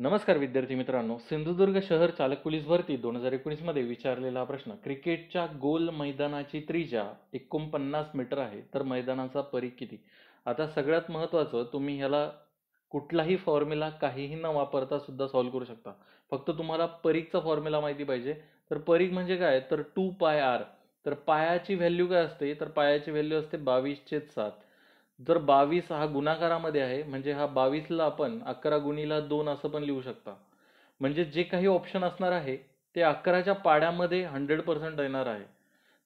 नमस्कार विद्यार्थी मित्रांनो सिंधुदुर्ग शहर चालक पोलीस भरती दोन हजार एकोणीसमध्ये विचारलेला प्रश्न क्रिकेटच्या गोल मैदानाची त्रिज्या एकोणपन्नास मीटर आहे तर मैदानाचा परीख किती आता सगळ्यात महत्त्वाचं तुम्ही ह्याला कुठलाही फॉर्म्युला काहीही न वापरता सुद्धा सॉल्व्ह करू शकता फक्त तुम्हाला परीखचा फॉर्म्युला माहिती पाहिजे तर परीख म्हणजे काय तर टू पाय आर तर पायाची व्हॅल्यू काय असते तर पायाची व्हॅल्यू असते बावीस छेद सात जर बावीस हा गुणाकारामध्ये आहे म्हणजे हा बावीसला आपण अकरा गुणीला दोन असं पण लिहू शकता म्हणजे जे काही ऑप्शन असणार आहे ते अकराच्या पाड्यामध्ये हंड्रेड पर्सेंट येणार आहे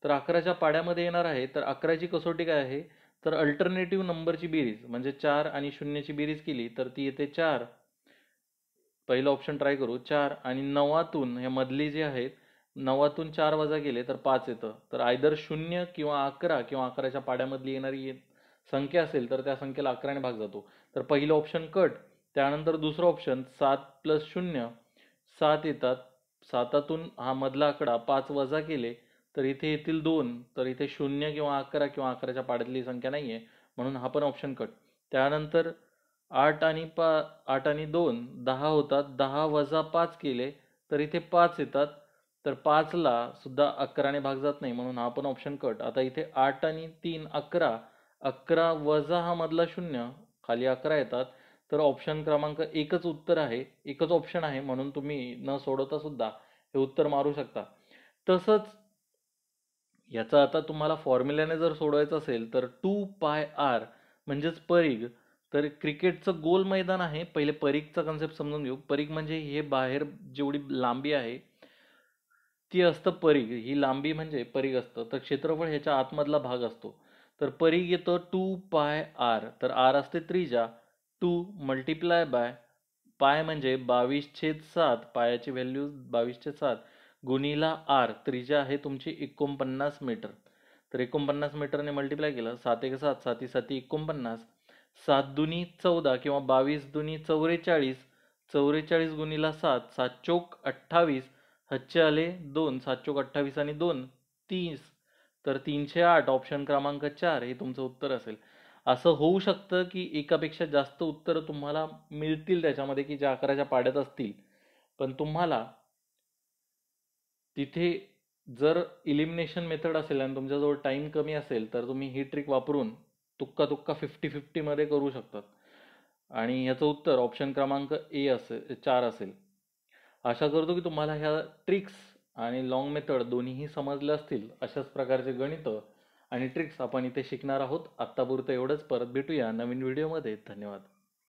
तर अकराच्या पाड्यामध्ये येणार आहे तर अकराची कसोटी काय आहे तर अल्टरनेटिव्ह नंबरची बेरीज म्हणजे चार आणि शून्यची बेरीज केली तर ती येते चार पहिलं ऑप्शन ट्राय करू चार आणि नवातून या मधली जे आहेत नवातून चार वजा गेले तर पाच येतं तर आयदर शून्य किंवा अकरा किंवा अकराच्या पाड्यामधली येणारी संख्या असेल तर त्या संख्येला अकराने भाग जातो तर पहिलं ऑप्शन कट त्यानंतर दुसरं ऑप्शन सात प्लस शून्य सात येतात सातातून हा मधला आकडा पाच वजा केले तर इथे येतील दोन तर इथे शून्य किंवा अकरा किंवा अकराच्या पाड्यातली संख्या नाही आहे म्हणून हा पण ऑप्शन कट त्यानंतर आठ आणि पा आठ आणि दोन दहा होतात दहा वजा पाच केले तर इथे पाच येतात तर पाचला सुद्धा अकराने भाग जात नाही म्हणून हा पण ऑप्शन कट आता इथे आठ आणि तीन अकरा अकरा वजा हा मधला शून्य खाली अकरा येतात तर ऑप्शन क्रमांक एकच उत्तर आहे एकच ऑप्शन आहे म्हणून तुम्ही न सोडवता सुद्धा हे उत्तर मारू शकता तसंच याचा आता तुम्हाला फॉर्म्युल्याने जर सोडवायचं असेल तर टू पाय आर म्हणजेच परीघ तर क्रिकेटचं गोल मैदान आहे पहिले परीगचा कन्सेप्ट समजून घेऊ परीग म्हणजे हे बाहेर जेवढी लांबी आहे ती असतं परीघ ही लांबी म्हणजे परीघ असतं तर क्षेत्रफळ ह्याच्या आतमधला भाग असतो तर परी येतो टू पाय आर तर आर असते त्रिजा टू मल्टिप्लाय बाय पाय म्हणजे बावीस छेद सात पायाची व्हॅल्यू बावीस छेद सात गुणीला आर त्रिजा आहे तुमची एकोणपन्नास मीटर तर एकोणपन्नास मीटरने मल्टिप्लाय केलं सात एक सात साती साती एकोणपन्नास सात दुनी चौदा किंवा बावीस दुनी चौवेचाळीस चौवेचाळीस गुणीला सात सात चोक अठ्ठावीस हच्चे आले दोन सात चोक अठ्ठावीस आणि दोन तीस तर तीनशे आठ ऑप्शन क्रमांक चार हे तुमचं उत्तर असेल असं होऊ शकतं की एकापेक्षा जास्त उत्तर तुम्हाला मिळतील त्याच्यामध्ये की ज्या अकराच्या पाड्यात असतील पण तुम्हाला तिथे जर इलिमिनेशन मेथड असेल आणि तुमच्याजवळ टाईम कमी असेल तर तुम्ही ही ट्रिक वापरून तुक्का तुक्का फिफ्टी फिफ्टीमध्ये करू शकतात आणि ह्याचं उत्तर ऑप्शन क्रमांक ए असेल चार असेल आशा करतो की तुम्हाला ह्या ट्रिक्स आणि लॉंग मेथड दोन्हीही समजले असतील अशाच प्रकारचे गणितं आणि ट्रिक्स आपण इथे शिकणार आहोत आत्तापुरतं एवढंच परत भेटूया नवीन व्हिडिओमध्ये धन्यवाद